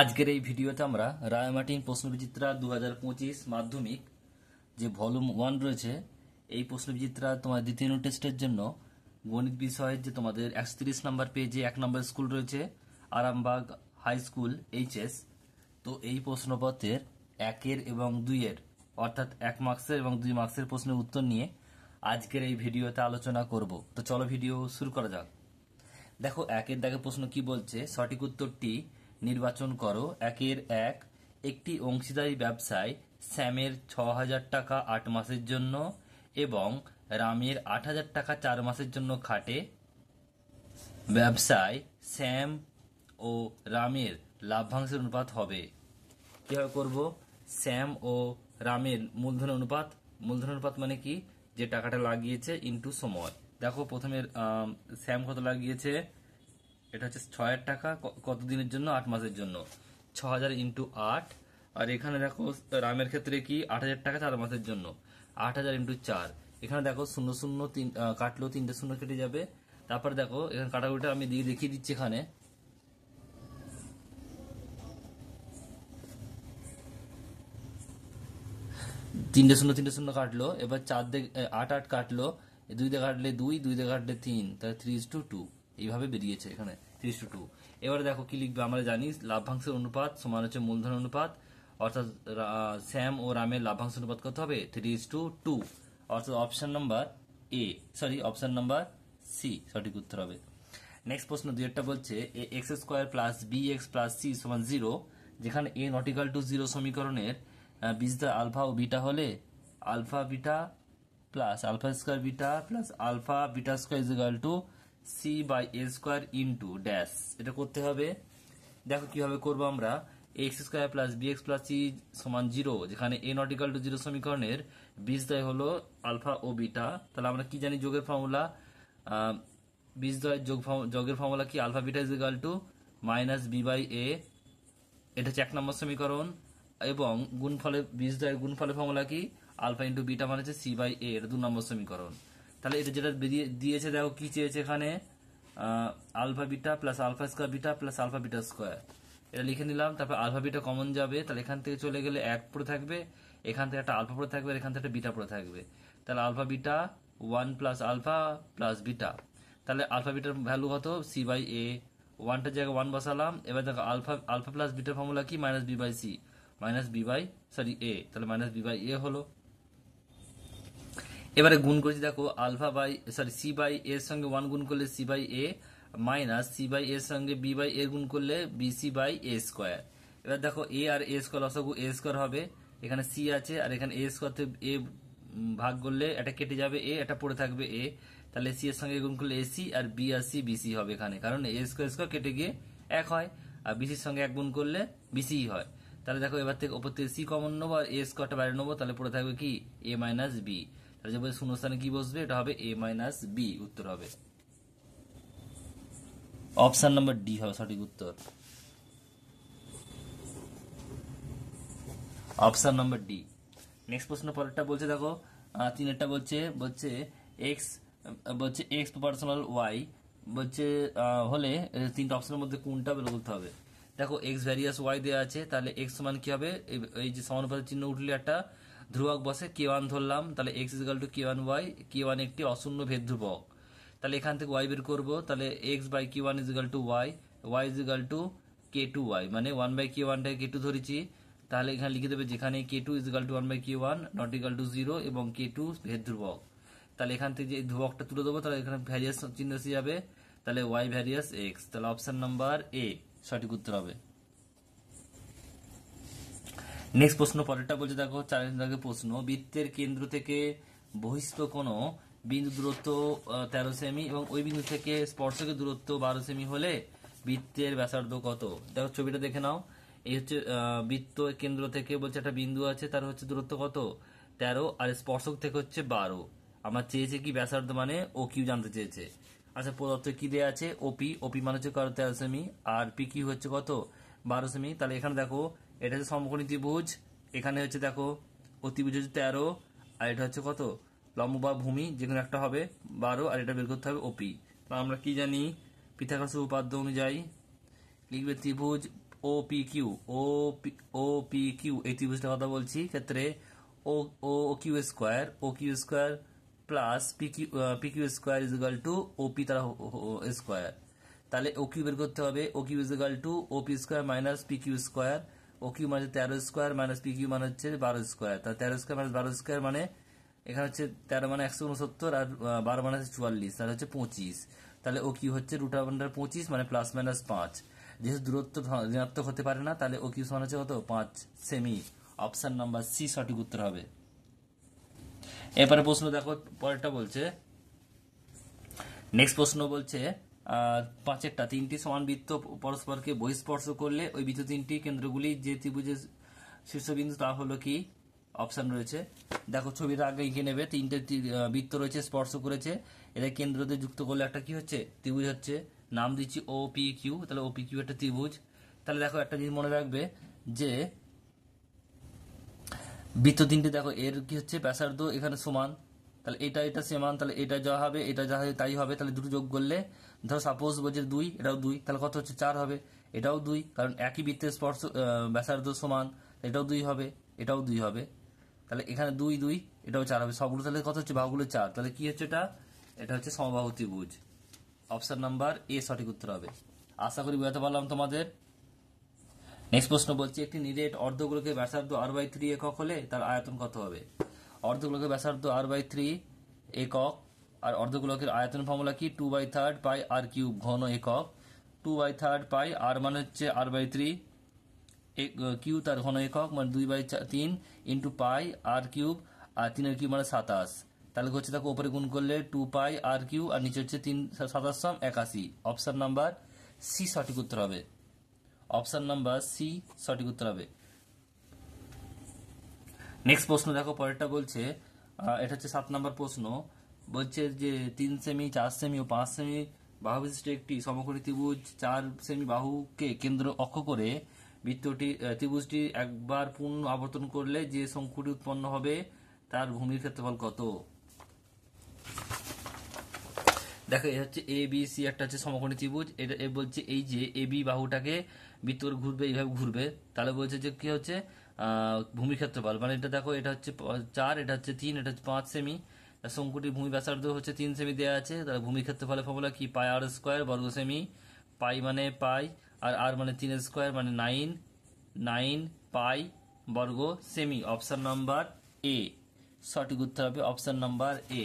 আজকের এই ভিডিওতে আমরা রায়মাটিন প্রশ্নবিচিত্রা দু হাজার পঁচিশ মাধ্যমিক যে ভলিউম ওয়ান রয়েছে এই প্রশ্নবিচিত্রা তোমার দ্বিতীয় টেস্টের জন্য গণিত বিষয়ের যে তোমাদের একশো নাম্বার পেজে এক নম্বর স্কুল রয়েছে আরামবাগ হাই স্কুল এইচএস তো এই প্রশ্নপত্রের একের এবং দুইয়ের অর্থাৎ এক মার্কসের এবং দুই মার্ক্সের প্রশ্নের উত্তর নিয়ে আজকের এই ভিডিওতে আলোচনা করব তো চলো ভিডিও শুরু করা যাক দেখো একের দাগে প্রশ্ন কি বলছে সঠিক উত্তরটি নির্বাচন করো একের এক একটি অংশীদারী ব্যবসায় স্যামের ছ হাজার টাকা আট মাসের জন্য এবং রামের আট হাজার টাকা চার মাসের জন্য খাটে ব্যবসায় স্যাম ও রামের লাভ্যাংশের অনুপাত হবে কীভাবে করব স্যাম ও রামের মূলধন অনুপাত মূলধন অনুপাত মানে কি যে টাকাটা লাগিয়েছে ইন্টু সময় দেখো প্রথমে স্যাম কত লাগিয়েছে এটা হচ্ছে ছ হাজার টাকা কতদিনের জন্য আট মাসের জন্য ছ হাজার ইন্টু আট আর এখানে দেখো রামের ক্ষেত্রে কি আট হাজার টাকা চার মাসের জন্য আট হাজার ইন্টু চার এখানে দেখো শূন্য শূন্য তিন কাটলেও তিনটে শূন্য কেটে যাবে তারপরে দেখো এখানে কাটাকুটিটা আমি দিয়ে দেখিয়ে দিচ্ছি এখানে তিনটে শূন্য তিনটে শূন্য কাটলো এবার চার দিকে আট আট কাটলো দুই দিকে কাটলে দুই দুই দিকে কাটলে তিন তাহলে থ্রি ইস টু টু এইভাবে বেরিয়েছে এখানে থ্রিস টু টু এবারে দেখো কি লিখবে আমরা জানি লাভাংশের অনুপাত সমান হচ্ছে মূলধন অনুপাত অর্থাৎ স্যাম ও রামের লাভ্যাংশ অনুপাত কত হবে থ্রি ইস টু টু অর্থাৎ option number A sorry option number C সঠিক উত্তর হবে নেক্সট প্রশ্ন একটা বলছে a x square plus b x plus c সমান জিরো যেখানে এ নটিক্যাল টু জিরো সমীকরণের বীজদা আলফা ও বিটা হলে alpha beta plus alpha square beta plus alpha beta square is to c by a square into dash এটা করতে হবে দেখো কিভাবে করবো আমরা x square plus b x plus c সমান জিরো যেখানে এ নট টু জিরো সমীকরণের দয় হলো আলফা ও বিটা তাহলে আমরা কি জানি যোগের ফর্মুলা দয় যোগ যোগের ফর্মুলা কি alpha beta is equal to minus b by a এটা হচ্ছে এক নম্বর সমীকরণ এবং গুণফলে বীজদয়ের গুণফলে ফর্মুলা কি আলফা ইন্টু বিটা মানে হচ্ছে সি বাই এ এটা দু নম্বর সমীকরণ তাহলে এটা যেটা দিয়েছে দেখো কি চেয়েছে এখানে alpha beta plus alpha square beta plus alpha beta square এটা লিখে নিলাম তারপর আলফা বিটা কমন যাবে তাহলে এখান থেকে চলে গেলে এক পড়ে থাকবে এখান থেকে একটা আলফা পড়ে থাকবে আর এখান থেকে একটা বিটা পড়ে থাকবে তাহলে alpha beta one plus alpha plus beta তাহলে আলফা বিটার ভ্যালু কত সি বাই এ ওয়ানটার জায়গায় ওয়ান বসালাম এবার দেখো আলফা আলফা প্লাস বিটার ফর্মুলা কি minus b by c minus b by sorry a তাহলে মাইনাস বি বাই এ হলো এবারে গুণ করছি দেখো alpha by sorry c by এর সঙ্গে ওয়ান গুণ করলে c by a minus c by এর সঙ্গে বি বাই এ গুণ করলে b c by a square এবার দেখো এ আর এ স্কোয়ার অসংখ্য এ স্কোয়ার হবে এখানে সি আছে আর এখানে এ স্কোয়ার এ ভাগ করলে এটা কেটে যাবে এ এটা পড়ে থাকবে এ তাহলে সি এর সঙ্গে গুণ করলে এ সি আর বি আর সি বিসি হবে এখানে কারণ এ স্কোয়ার স্কোয়ার কেটে গিয়ে এক হয় আর বিসির সঙ্গে এক গুণ করলে বিসি হয় তাহলে দেখো এবার থেকে ওপর থেকে সি কমন নেবো আর এ স্কোয়ারটা বাইরে নেবো তাহলে পড়ে থাকবে কি এ মাইনাস বি তাহলে বলছে শূন্যস্থানে কি বসবে এটা হবে এ মাইনাস বি উত্তর হবে অপশান নাম্বার ডি হবে সঠিক উত্তর অপশান নাম্বার ডি নেক্সট প্রশ্ন পরেরটা বলছে দেখো তিন একটা বলছে বলছে এক্স বলছে এক্স পার্সোনাল ওয়াই বলছে হলে তিনটা অপশনের মধ্যে কোনটা বের করতে হবে দেখো এক্স ভ্যারিয়াস ওয়াই দেওয়া আছে তাহলে এক্স সমান কি হবে এই যে সমানুপাতের চিহ্ন উঠলে একটা ধ্রুবক বসে কে ওয়ান ধরলাম তাহলে x is equal to k one y k one একটি অশূন্য ভেদ ধ্রুবক তাহলে এখান থেকে ওয়াই বের করবো তাহলে x by k one is equal to y y is equal to k two y মানে ওয়ান বাই কে ওয়ানটাকে কে টু ধরেছি তাহলে এখানে লিখে দেবে যেখানে k two is equal to one by k one not equal to zero এবং কে টু ভেদ ধ্রুবক তাহলে এখান থেকে যে ধ্রুবকটা তুলে দেবো তাহলে এখানে ভ্যারিয়াস চিহ্ন এসে যাবে তাহলে ওয়াই ভ্যারিয়াস এক্স তাহলে অপশান নাম্বার এ সঠিক উত্তর হবে নেক্সট প্রশ্ন পরেরটা বলছে দেখো চার আগে প্রশ্ন বৃত্তের কেন্দ্র থেকে বহিস্থ কোনো বিন্দু দূরত্ব তেরো সেমি এবং ওই বিন্দু থেকে স্পর্শকের দূরত্ব বারো সেমি হলে বৃত্তের ব্যাসার্ধ কত দেখো ছবিটা দেখে নাও এই হচ্ছে বৃত্ত কেন্দ্র থেকে বলছে একটা বিন্দু আছে তার হচ্ছে দূরত্ব কত তেরো আর স্পর্শক থেকে হচ্ছে বারো আমরা চেয়েছে কি ব্যাসার্ধ মানে ও কিউ জানতে চেয়েছে আচ্ছা পদার্থ কি দেওয়া আছে ওপি ওপি মানে হচ্ছে তেরো সেমি আর পি কিউ হচ্ছে কত বারো সেমি তাহলে এখানে দেখো এটা হচ্ছে সমকোণী ত্রিভুজ এখানে হচ্ছে দেখো অতিভুজ হচ্ছে তেরো আর এটা হচ্ছে কত লম্ব বা ভূমি যে কোনো একটা হবে বারো আর এটা বের করতে হবে ওপি তো আমরা কি জানি পিথাগোরাসের উপাদ্য অনুযায়ী লিখবে ত্রিভুজ O P Q O P O P Q এই ত্রিভুজটা কথা বলছি ক্ষেত্রে O O Q square O Q square plus P Q P Q square is equal to O P তারা স্কোয়ার তাহলে ও কিউ বের করতে হবে O Q is equal to O P square minus P Q square O Q মানে তেরো square minus P Q মানে হচ্ছে বারো স্কোয়ার তা তেরো স্কোয়ার মাইনাস বারো স্কোয়ার মানে এখানে হচ্ছে তেরো মানে একশো উনসত্তর আর বারো মানে হচ্ছে চুয়াল্লিশ তাহলে হচ্ছে পঁচিশ তাহলে ও কিউ হচ্ছে রুট আন্ডার পঁচিশ মানে প্লাস মাইনাস পাঁচ যেহেতু দূরত্ব ঋণাত্মক হতে পারে না তাহলে ও কিউ সমান হচ্ছে কত পাঁচ সেমি অপশান নাম্বার সি সঠিক উত্তর হবে এরপরে প্রশ্ন দেখো পরেরটা বলছে নেক্সট প্রশ্ন বলছে পাঁচেরটা তিনটি সমান বৃত্ত পরস্পরকে বহিস্পর্শ করলে ওই বৃত্ত তিনটি কেন্দ্রগুলি যে ত্রিভুজের শীর্ষবিন্দু তা হলো কি অপশান রয়েছে দেখো ছবিটা আগে এঁকে নেবে তিনটে বৃত্ত রয়েছে স্পর্শ করেছে এদের কেন্দ্রতে যুক্ত করলে একটা কি হচ্ছে ত্রিভুজ হচ্ছে নাম দিচ্ছি ও পি কিউ তাহলে ও পি কিউ একটা ত্রিভুজ তাহলে দেখো একটা জিনিস মনে রাখবে যে বৃত্ত তিনটে দেখো এর কি হচ্ছে ব্যাসার্ধ এখানে সমান তাহলে এটা এটা সেমান তাহলে এটা যা হবে এটা যা হবে তাই হবে তাহলে দুটো যোগ করলে ধর সাপোজ বলছে দুই এটাও দুই তাহলে কত হচ্ছে চার হবে এটাও দুই কারণ একই বৃত্তের স্পর্শ ব্যাসার্ধ সমান এটাও দুই হবে এটাও দুই হবে তাহলে এখানে দুই দুই এটাও চার হবে সবগুলো তাহলে কত হচ্ছে বাহুগুলো চার তাহলে কি হচ্ছে এটা এটা হচ্ছে সমবাহু ত্রিভুজ অপশান নাম্বার এ সঠিক উত্তর হবে আশা করি বোঝাতে পারলাম তোমাদের নেক্সট প্রশ্ন বলছি একটি নিরেট অর্ধগুলোকে ব্যাসার্ধ আর বাই থ্রি একক হলে তার আয়তন কত হবে অর্ধগোলকের ব্যাসার্ধ আর বাই থ্রি একক আর অর্ধগোলকের আয়তন ফর্মুলা কি two by third pi r cube ঘন একক two by third pi r মানে হচ্ছে আর বাই থ্রি কিউ তার ঘন একক মানে দুই বাই তিন ইন্টু পাই আর কিউব আর তিনের কিউব মানে সাতাশ তাহলে হচ্ছে তাকে ওপরে গুণ করলে টু পাই আর কিউ আর নিচে হচ্ছে তিন সাতাশ সম একাশি অপশান নাম্বার সি সঠিক উত্তর হবে অপশান নাম্বার সি সঠিক উত্তর হবে নেক্সট প্রশ্ন দেখো পরেরটা বলছে এটা হচ্ছে সাত নম্বর প্রশ্ন বলছে যে তিন সেমি চার সেমি ও পাঁচ সেমি বাহু বিশিষ্ট একটি সমকোণী ত্রিভুজ চার সেমি বাহুকে কেন্দ্র অক্ষ করে বৃত্তটি ত্রিভুজটি একবার পূর্ণ আবর্তন করলে যে শঙ্কুটি উৎপন্ন হবে তার ভূমির ক্ষেত্রফল কত দেখো এটা হচ্ছে এ বি সি একটা হচ্ছে সমকোণী ত্রিভুজ এটা বলছে এই যে এ বি বাহুটাকে বৃত্ত ঘুরবে এইভাবে ঘুরবে তাহলে বলছে যে কি হচ্ছে ভূমি ক্ষেত্রফল মানে এটা দেখো এটা হচ্ছে চার এটা হচ্ছে তিন এটা হচ্ছে পাঁচ সেমি শঙ্কুটি ভূমি ব্যাসার্ধ হচ্ছে তিন সেমি দেওয়া আছে তার ভূমিক্ষেত্র ফলে ফর্মুলা কি পাই আর স্কোয়ার বর্গ সেমি পাই মানে পাই আর আর মানে তিন স্কোয়ার মানে নাইন নাইন পাই বর্গ সেমি অপশান নাম্বার এ সঠিক উত্তর হবে অপশান নাম্বার এ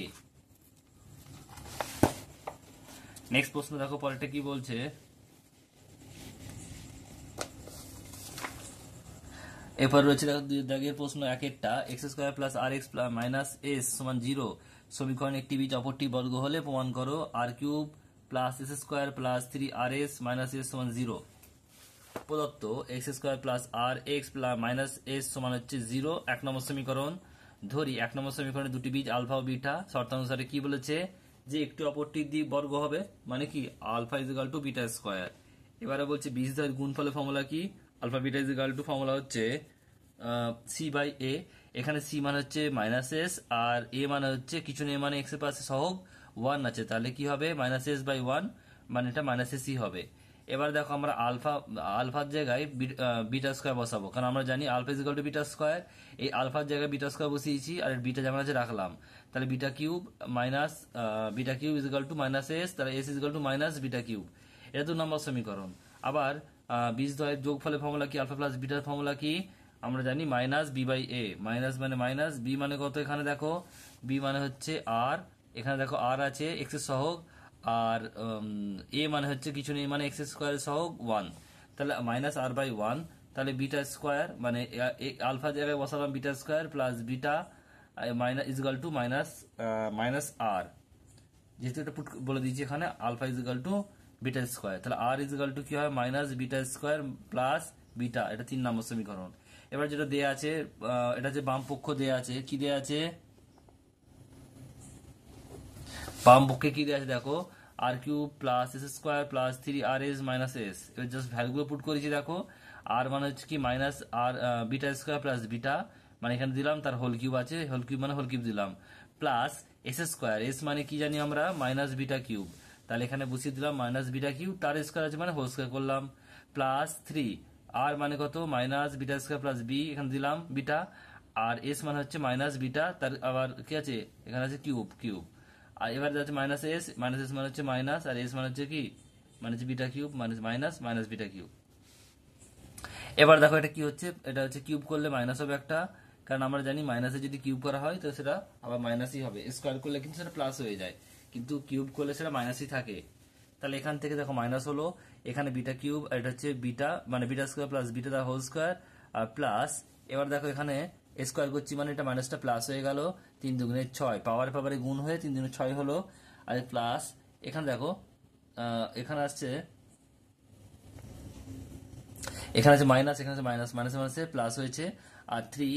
নেক্সট প্রশ্ন দেখো পরেরটা কি বলছে এরপর রয়েছে দাগের প্রশ্ন একেরটা x square plus r x minus s সমান জিরো সমীকরণ একটি বীজ অপরটি বর্গ হলে প্রমাণ করো r cube plus s square plus three r s minus s সমান জিরো প্রদত্ত x square plus r x plus minus s সমান হচ্ছে জিরো এক নম্বর সমীকরণ ধরি এক নম্বর সমীকরণে দুটি বীজ আলফা ও বিটা শর্তানুসারে কি বলেছে যে একটি অপরটি দ্বি বর্গ হবে মানে কি alpha is equal to beta square এবারে বলছে বীজদ্বয়ের গুণফলের ফর্মুলা কি alpha beta is equal to formula হচ্ছে সি বাই এ এখানে সি মানে হচ্ছে মাইনাস এস আর এ মানে হচ্ছে কিছু নেই মানে এক্সের পাশে সহগ ওয়ান আছে তাহলে কি হবে মাইনাস এস বাই ওয়ান মানে এটা মাইনাস সি হবে এবার দেখো আমরা আলফা আলফার জায়গায় বিটা স্কোয়ার বসাবো কারণ আমরা জানি alpha is to beta square এই আলফার জায়গায় বিটা স্কোয়ার বসিয়েছি আর বিটা যেমন আছে রাখলাম তাহলে beta cube minus beta cube is to minus s তাহলে s is to minus beta cube এটা দু নম্বর সমীকরণ আবার বীজদ্বয়ের যোগফলের ফর্মুলা কি আলফা প্লাস বিটার ফর্মুলা কি আমরা জানি minus b by a minus মানে মাইনাস বি মানে কত এখানে দেখো বি মানে হচ্ছে আর এখানে দেখো আর আছে এক্স এক্সের সহগ আর এ মানে হচ্ছে কিছু নেই মানে এক্স স্কোয়ার সহগ ওয়ান তাহলে মাইনাস আর বাই ওয়ান তাহলে বিটা স্কোয়ার মানে আলফা জায়গায় বসালাম beta square plus beta minus is equal to minus minus r যেহেতু এটা পুট বলে দিয়েছি এখানে alpha is equal to beta square তাহলে আর ইজিক্যাল টু কি হয় minus beta square plus beta এটা তিন নম্বর সমীকরণ এবার যেটা দেয়া আছে এটা যে বাম পক্ষ দেয়া আছে কি দেয়া আছে বাম পক্ষে কি দেয়া আছে দেখো r cube plus s square plus three r s minus s এবার জাস্ট ভ্যালুগুলো পুট করেছি দেখো আর মানে হচ্ছে কি minus r beta square plus beta মানে এখানে দিলাম তার হোল কিউব আছে হোল কিউব মানে হোল কিউব দিলাম প্লাস এস স্কোয়ার এস মানে কি জানি আমরা মাইনাস বিটা কিউব তাহলে এখানে বসিয়ে দিলাম মাইনাস বিটা কিউ তার স্কোয়ার আছে মানে হোল স্কোয়ার করলাম প্লাস থ্রি আর মানে কত minus beta square plus b এখানে দিলাম বিটা আর এস মানে হচ্ছে মাইনাস বিটা তার আবার কি আছে এখানে আছে কিউব কিউব আর এবার যাচ্ছে মাইনাস এস মাইনাস এস মানে হচ্ছে মাইনাস আর এস মানে হচ্ছে কি মানে হচ্ছে বিটা কিউব মানে মাইনাস মাইনাস বিটা কিউব এবার দেখো এটা কি হচ্ছে এটা হচ্ছে কিউব করলে মাইনাস হবে একটা কারণ আমরা জানি মাইনাসে যদি কিউব করা হয় তো সেটা আবার মাইনাসই হবে স্কোয়ার করলে কিন্তু সেটা প্লাস হয়ে যায় কিন্তু কিউব করলে সেটা মাইনাসই থাকে তাহলে এখান থেকে দেখো মাইনাস হলো এখানে বিটা কিউব আর এটা হচ্ছে বিটা মানে beta square plus beta the whole square আর প্লাস এবার দেখো এখানে স্কোয়ার করছি মানে এটা মাইনাসটা প্লাস হয়ে গেল তিন দুগুণে ছয় পাওয়ার পাওয়ারে গুণ হয়ে তিন দুগুণে ছয় হলো আর প্লাস এখানে দেখো এখানে আসছে এখানে আছে মাইনাস এখানে আছে মাইনাস মাইনাস মাইনাসে প্লাস হয়েছে আর থ্রি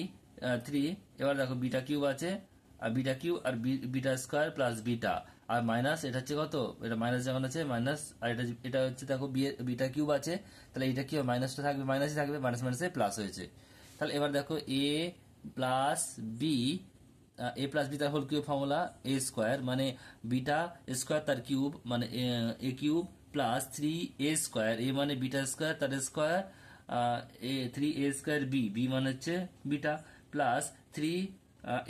থ্রি এবার দেখো বিটা কিউব আছে আর বিটা কিউব আর বিটা স্কোয়ার প্লাস বিটা আর মাইনাস এটা হচ্ছে কত এটা মাইনাস যেমন আছে মাইনাস আর এটা এটা হচ্ছে দেখো বিটা কিউব আছে তাহলে এটা কি মাইনাসটা থাকবে মাইনাসই থাকবে মাইনাস মাইনাসে প্লাস হয়েছে তাহলে এবার দেখো a plus b a plus b তার whole cube formula a square মানে বিটা স্কোয়ার তার কিউব মানে a cube plus three a square a মানে বিটা স্কোয়ার তার square a three a square b b মানে হচ্ছে beta plus three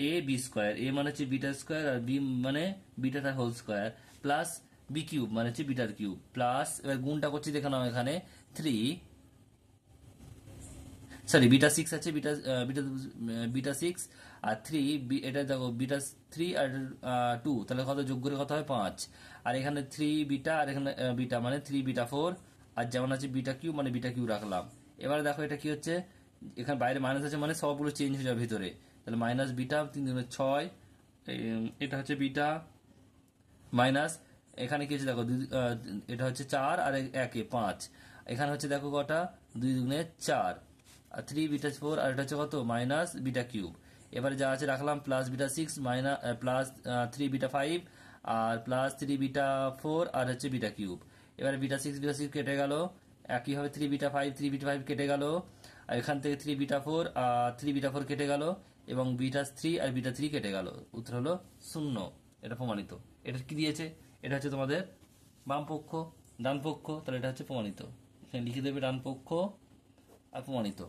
a b square a মানে হচ্ছে beta square আর বি মানে বিটাটা whole square plus b cube মানে হচ্ছে বিটার কিউব প্লাস এবার গুণটা করছি দেখে নাও এখানে থ্রি সরি বিটা সিক্স আছে বিটা বিটা বিটা সিক্স আর থ্রি এটা দেখো বিটা থ্রি আর টু তাহলে কত যোগ করে কথা হয় পাঁচ আর এখানে থ্রি বিটা আর এখানে বিটা মানে থ্রি বিটা ফোর আর যেমন আছে বিটা কিউ মানে বিটা কিউ রাখলাম এবার দেখো এটা কি হচ্ছে এখানে বাইরে মাইনাস আছে মানে সবগুলো চেঞ্জ হয়ে যাবে ভিতরে তাহলে মাইনাস বিটা তিন দিনে ছয় এটা হচ্ছে বিটা মাইনাস এখানে কি হচ্ছে দেখো এটা হচ্ছে চার আর একে পাঁচ এখানে হচ্ছে দেখো কটা দুই দুগুণে চার আর থ্রি বিটা ফোর আর এটা হচ্ছে কত মাইনাস বিটা কিউব এবারে যা আছে রাখলাম plus beta six minus plus three beta five আর প্লাস থ্রি বিটা ফোর আর হচ্ছে বিটা কিউব এবারে বিটা সিক্স বিটা সিক্স কেটে গেল একইভাবে three beta five three beta five কেটে গেল আর এখান থেকে থ্রি বিটা ফোর আর থ্রি বিটা ফোর কেটে গেল এবং বিটা থ্রি আর বিটা থ্রি কেটে গেল উত্তর হলো শূন্য এটা প্রমাণিত এটা কি দিয়েছে এটা হচ্ছে তোমাদের বাম পক্ষ ডান পক্ষ তাহলে এটা হচ্ছে প্রমাণিত এখানে লিখে দেবে ডান পক্ষ আর প্রমাণিত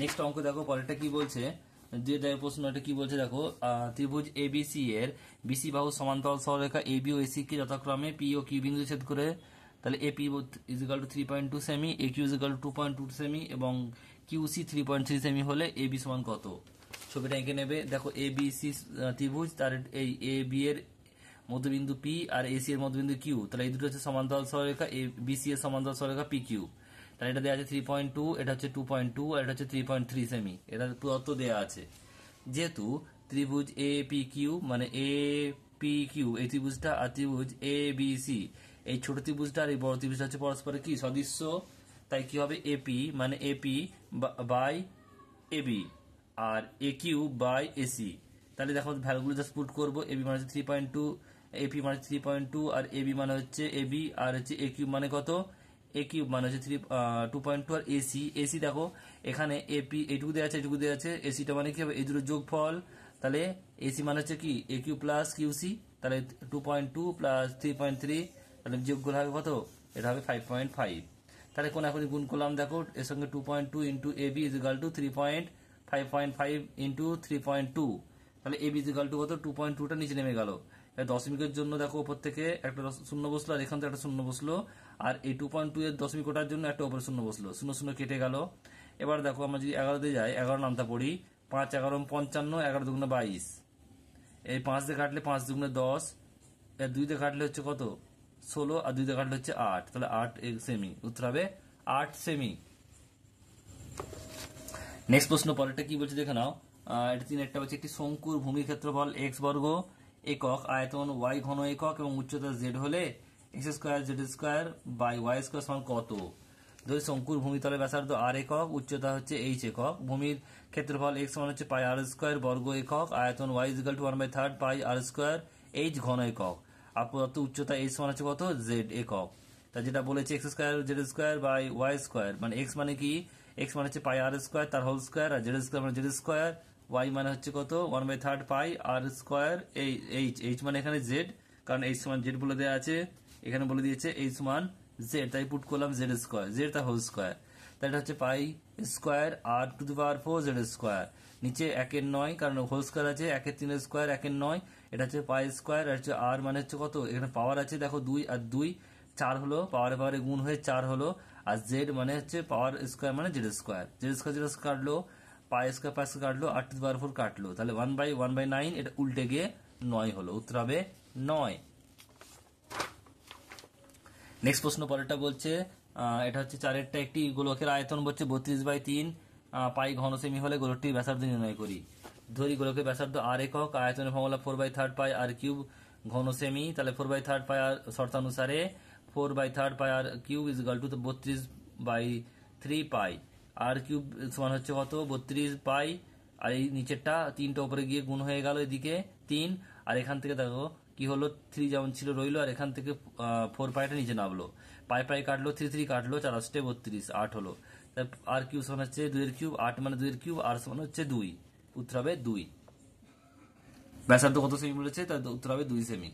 নেক্সট অঙ্ক দেখো পরেরটা কি বলছে যেটা প্রশ্ন এটা কি বলছে দেখো ত্রিভুজ এবিসি এর বিসি বাহু সমান্তরাল সরলরেখা এবি ও এসি কে যথাক্রমে পি ও কিউ বিন্দু ছেদ করে তাহলে AP is equal to three point two সেমি A Q is equal to point two সেমি এবং Q C three point three সেমি হলে এ বি সমান কত ছবিটা এঁকে নেবে দেখো এ বি সি ত্রিভুজ তার এই এ বি এর মধ্যবিন্দু পি আর এসি এর মধ্যবিন্দু কিউ তাহলে এই দুটো হচ্ছে সমান্তরাল সরলরেখা এ বি সি এর সমান্তরাল সরলরেখা পি কিউ তাহলে এটা দেওয়া আছে থ্রি পয়েন্ট টু এটা হচ্ছে টু পয়েন্ট টু আর এটা হচ্ছে থ্রি পয়েন্ট থ্রি সেমি এটা প্রদত্ত দেওয়া আছে যেহেতু ত্রিভুজ এ পি কিউ মানে এ পি কিউ এই ত্রিভুজটা আর ত্রিভুজ এ বি সি এই ছোট ত্রিভুজটা আর এই বড় ত্রিভুজটা হচ্ছে পরস্পরের কি সদৃশ্য তাই কি হবে এপি মানে এপি বাই এবি আর এ কিউ বাই এসি তাহলে দেখো ভ্যালুগুলো জাস্ট পুট করবো এবি মানে হচ্ছে থ্রি পয়েন্ট টু এপি মানে থ্রি পয়েন্ট টু আর এবি মানে হচ্ছে এবি মানে আর হচ্ছে এ কিউব মানে কত এ কিউব মানে হচ্ছে থ্রি টু পয়েন্ট টু আর এসি এসি দেখো এখানে এপি এটুকু দেওয়া আছে এটুকু দেওয়া আছে এসিটা মানে কি হবে এই দুটো যোগফল তাহলে এসি মানে হচ্ছে কি এ কিউ প্লাস কিউসি তাহলে two point two plus three point three তাহলে মানে যোগগুলো হবে কত এটা হবে ফাইভ পয়েন্ট ফাইভ তাহলে কোন এখন গুণ করলাম দেখো এর সঙ্গে two point two into A B is is equal to three point five point five into three point two তাহলে এ বি ইজিকাল টু কত টু পয়েন্ট টুটা নিচে নেমে গেল দশমিকের জন্য দেখো ওপর থেকে একটা শূন্য বসলো আর এখান থেকে একটা শূন্য বসলো আর এই টু পয়েন্ট টু এর দশমিক ওটার জন্য একটা ওপরে শূন্য বসলো শূন্য শূন্য কেটে গেল এবার দেখো আমরা যদি এগারোতে যাই এগারো নামটা পড়ি পাঁচ এগারো পঞ্চান্ন এগারো দুগুণে বাইশ এই পাঁচ দিয়ে কাটলে পাঁচ দুগুণে দশ আর দুইতে দিয়ে কাটলে হচ্ছে কত ষোলো আর দুই কাটলে হচ্ছে আট তাহলে আট সেমি উত্তর হবে আট সেমি নেক্সট প্রশ্ন পরেরটা কি বলছে দেখে নাও এটা তিন একটা বলছে একটি শঙ্কুর ভূমি ক্ষেত্রফল এক্স বর্গ একক আয়তন ওয়াই ঘন একক এবং উচ্চতা জেড হলে x square z square by y square সমান কত যদি শঙ্কুর ভূমিতলের ব্যাসার্ধ আর একক উচ্চতা হচ্ছে এইচ একক ভূমির ক্ষেত্রফল এক্স সমান হচ্ছে পাই আর স্কোয়ার বর্গ একক আয়তন y is equal to one by third pi r square h ঘন একক আপাতত উচ্চতা এইচ সমান হচ্ছে কত জেড একক তা যেটা বলেছে x square z square by y square মানে এক্স মানে কি এক্স মানে হচ্ছে পাই আর স্কোয়ার তার হোল স্কোয়ার আর জেড স্কোয়ার মানে জেড স্কোয়ার ওয়াই মানে হচ্ছে কত one by third pi r square h h মানে এখানে জেড কারণ এইচ সমান জেড বলে দেওয়া আছে এখানে বলে দিয়েছে এইচ সমান জেড তাই পুট করলাম জেড স্কোয়ার জেড তার হোল স্কোয়ার তাই এটা হচ্ছে pi square r to the power four z square নিচে একের নয় কারণ হোল স্কোয়ার আছে একের তিন স্কোয়ার একের নয় এটা হচ্ছে পাই স্কোয়ার আর হচ্ছে আর মানে হচ্ছে কত এখানে পাওয়ার আছে দেখো দুই আর দুই চার হলো পাওয়ারে পাওয়ারে গুণ হয়ে চার হলো আর জেড মানে হচ্ছে পাওয়ার স্কোয়ার মানে z square z square z কাটলো পাই স্কোয়ার পাই স্কোয়ার কাটলো আট টু পাওয়ার ফোর কাটলো তাহলে one by one by nine এটা উল্টে গিয়ে নয় হলো উত্তর হবে নয় নেক্সট প্রশ্ন পরেরটা বলছে এটা হচ্ছে চারেরটা একটি গোলকের আয়তন বলছে বত্রিশ বাই তিন পাই ঘন সেমি হলে গোলকটির ব্যাসার্ধ নির্ণয় করি ধরি গোলকে ব্যাসার্ধ আর একক আয়তনের formula four by third pi r cube ঘন সেমি তাহলে four by third pi r শর্তানুসারে four by third pi r cube is equal to বত্রিশ by three pi r cube সমান হচ্ছে কত বত্রিশ পাই আর এই নিচেরটা তিনটা উপরে গিয়ে গুণ হয়ে গেল এদিকে তিন আর এখান থেকে দেখো কি হলো থ্রি যেমন ছিল রইলো আর এখান থেকে ফোর পাইটা নিচে নামলো পাই পাই কাটলো থ্রি থ্রি কাটলো চার আসতে বত্রিশ আট হলো আর কিউব সমান হচ্ছে দুইয়ের কিউব আট মানে দুইয়ের কিউব আর সমান হচ্ছে দুই উত্তর হবে দুই ব্যাসার্ধ কত সেমি বলেছে তার উত্তর হবে দুই সেমি